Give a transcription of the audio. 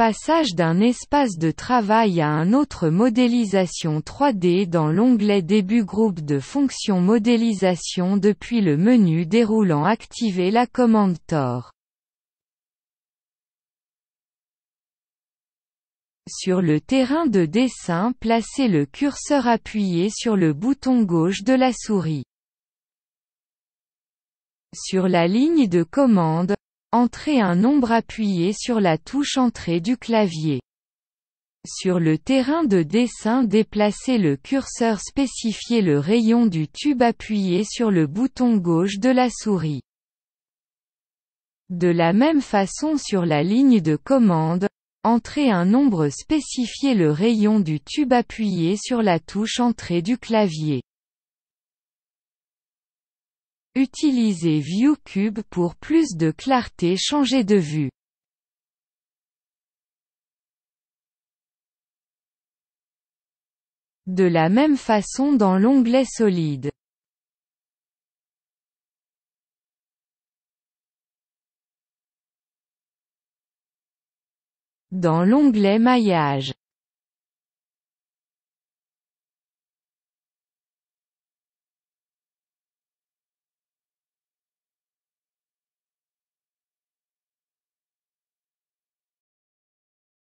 Passage d'un espace de travail à un autre modélisation 3D dans l'onglet début groupe de fonctions modélisation depuis le menu déroulant activer la commande TOR. Sur le terrain de dessin placez le curseur appuyé sur le bouton gauche de la souris. Sur la ligne de commande, Entrez un nombre appuyé sur la touche Entrée du clavier. Sur le terrain de dessin déplacez le curseur spécifié le rayon du tube appuyé sur le bouton gauche de la souris. De la même façon sur la ligne de commande, entrez un nombre spécifié le rayon du tube appuyé sur la touche Entrée du clavier. Utilisez ViewCube pour plus de clarté changer de vue. De la même façon dans l'onglet solide. Dans l'onglet maillage.